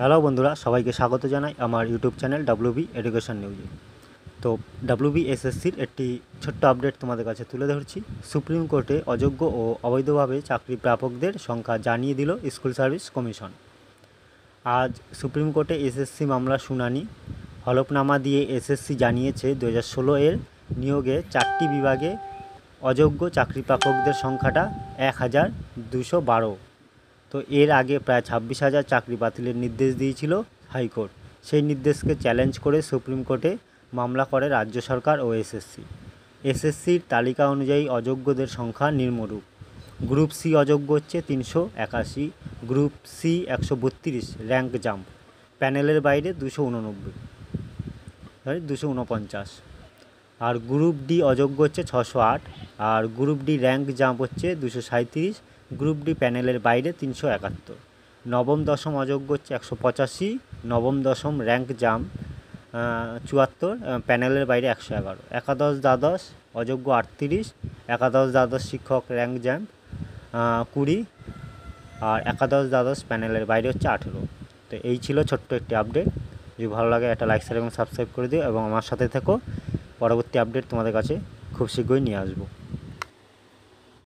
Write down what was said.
hello বন্ধুরা সবাইকে স্বাগত জানাই আমার ইউটিউব চ্যানেল বি এডুকেশন নিউজে তো বি এসএসসির একটি ছোট্ট আপডেট তোমাদের কাছে তুলে ধরছি সুপ্রিম কোর্টে অযোগ্য ও অবৈধভাবে চাকরি প্রাপকদের সংখ্যা জানিয়ে দিল স্কুল সার্ভিস কমিশন আজ সুপ্রিম কোর্টে এসএসসি মামলা শুনানি হলফনামা দিয়ে এসএসসি জানিয়েছে দু হাজার এর নিয়োগে চারটি বিভাগে অযোগ্য চাকরি প্রাপকদের সংখ্যাটা এক হাজার দুশো বারো তো এর আগে প্রায় ছাব্বিশ হাজার চাকরি বাতিলের নির্দেশ দিয়েছিল হাইকোর্ট সেই নির্দেশকে চ্যালেঞ্জ করে সুপ্রিম কোর্টে মামলা করে রাজ্য সরকার ও এসএসসি এসএসসির তালিকা অনুযায়ী অযোগ্যদের সংখ্যা নিম্নরূপ গ্রুপ সি অযোগ্য হচ্ছে তিনশো একাশি গ্রুপ সি একশো বত্রিশ র্যাঙ্ক জাম্প প্যানেলের বাইরে দুশো উননব্বই দুশো উনপঞ্চাশ আর গ্রুপ ডি অযোগ্য হচ্ছে ছশো আট আর গ্রুপ ডি র্যাঙ্ক জাম্প হচ্ছে দুশো সাঁত্রিশ গ্রুপ ডি প্যানেলের বাইরে তিনশো একাত্তর নবম দশম অযোগ্য হচ্ছে একশো পঁচাশি নবম দশম র্যাঙ্ক জাম চুয়াত্তর প্যানেলের বাইরে একশো এগারো একাদশ দ্বাদশ অযোগ্য আটত্রিশ একাদশ দ্বাদশ শিক্ষক র্যাঙ্ক জ্যাম কুড়ি আর একাদশ দ্বাদশ প্যানেলের বাইরে হচ্ছে আঠেরো তো এই ছিল ছোট্ট একটি আপডেট যদি ভালো লাগে একটা লাইক শেয়ার এবং সাবস্ক্রাইব করে দিও এবং আমার সাথে থেকো পরবর্তী আপডেট তোমাদের কাছে খুব শীঘ্রই নিয়ে আসবো